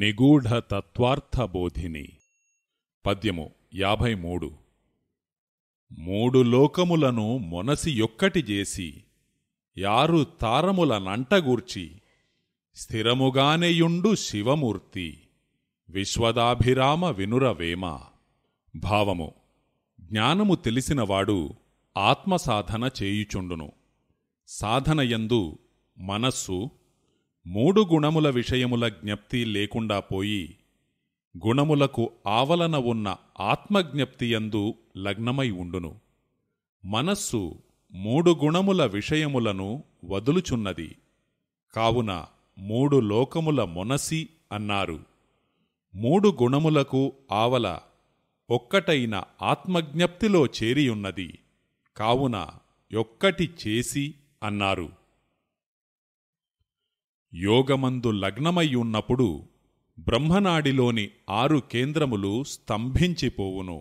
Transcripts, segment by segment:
నిగూఢతత్వార్థబోధిని పద్యము యాభై మూడు మూడు లోకములను మొనసి యొక్కటి చేసి యారు తారముల నంటగూర్చి స్థిరముగానేయుండు శివమూర్తి విశ్వదాభిరామ వినురవేమ భావము జ్ఞానము తెలిసినవాడు ఆత్మసాధన చేయుచుండును సాధనయందు మనస్సు మూడు గుణముల విషయముల జ్ఞప్తి లేకుండా పోయి గుణములకు ఆవలన ఉన్న ఆత్మజ్ఞప్తియందు లగ్నమై ఉండును మనస్సు మూడు గుణముల విషయములను వదులుచున్నది కావున మూడు లోకముల మొనసి అన్నారు మూడు గుణములకు ఆవల ఒక్కటైన ఆత్మజ్ఞప్తిలో చేరియున్నది కావున ఒక్కటి చేసి అన్నారు యోగమందు లగ్నమై ఉన్నప్పుడు బ్రహ్మనాడిలోని ఆరు కేంద్రములు స్తంభించిపోవును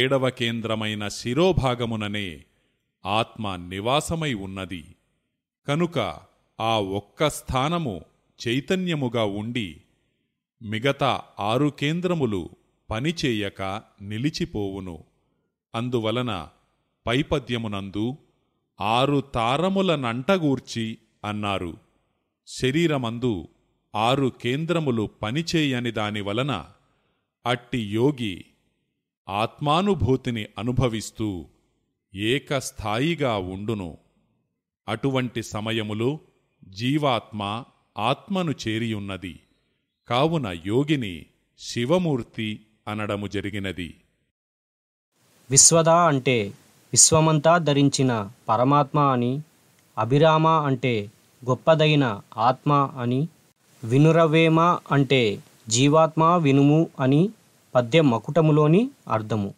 ఏడవ కేంద్రమైన శిరోభాగముననే ఆత్మ నివాసమై ఉన్నది కనుక ఆ ఒక్క స్థానము చైతన్యముగా ఉండి మిగతా ఆరు కేంద్రములు పనిచేయక నిలిచిపోవును అందువలన పైపద్యమునందు ఆరు తారముల నంటగూర్చి అన్నారు శరీరమందు ఆరు కేంద్రములు పనిచేయని దానివలన అట్టి యోగి ఆత్మానుభూతిని అనుభవిస్తూ ఏకస్థాయిగా ఉండును అటువంటి సమయములో జీవాత్మ ఆత్మను చేరియున్నది కావున యోగిని శివమూర్తి అనడము జరిగినది విశ్వదా అంటే విశ్వమంతా ధరించిన పరమాత్మ అని అభిరామ అంటే గొప్పదైన ఆత్మ అని వినురవేమ అంటే జీవాత్మ వినుము అని పద్య మకుటములోని అర్థము